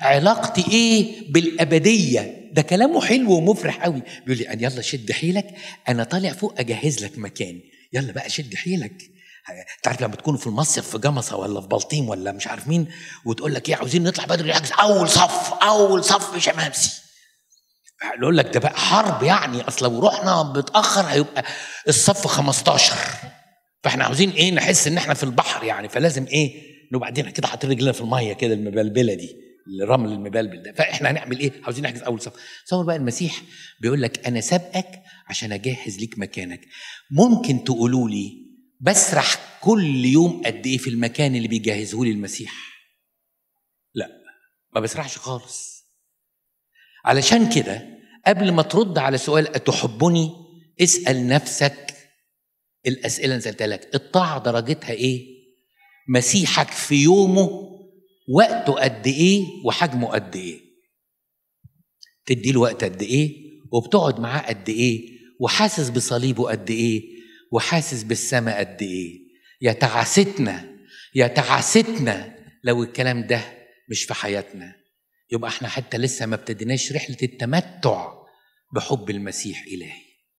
علاقتي ايه بالابديه ده كلامه حلو ومفرح قوي بيقول لي أنا يلا شد حيلك انا طالع فوق اجهز لك مكان يلا بقى شد حيلك انت عارف لما تكون في المصيف في جمصه ولا في بلطيم ولا مش عارف مين وتقول لك ايه عاوزين نطلع بدري يحجز اول صف اول صف شمامسي يقول لك ده بقى حرب يعني اصل لو رحنا متاخر هيبقى الصف 15 فاحنا عاوزين ايه نحس ان احنا في البحر يعني فلازم ايه نبقى كده حاطين رجلنا في الميه كده المبلبله دي الرمل المبلبل ده فاحنا هنعمل ايه عاوزين نحجز اول صف تصور بقى المسيح بيقول لك انا سابقك عشان اجهز ليك مكانك ممكن تقولوا لي بسرح كل يوم قد ايه في المكان اللي بيجهزه لي المسيح لا ما بسرحش خالص علشان كده قبل ما ترد على سؤال اتحبني اسال نفسك الاسئله اللي سالتها لك الطاعه درجتها ايه مسيحك في يومه وقته قد ايه وحجمه قد ايه تدي له وقت قد ايه وبتقعد معاه قد ايه وحاسس بصليبه قد ايه وحاسس بالسماء قد ايه يا تعاستنا يا تعاستنا لو الكلام ده مش في حياتنا يبقى احنا حتى لسه ما ابتديناش رحله التمتع بحب المسيح الهي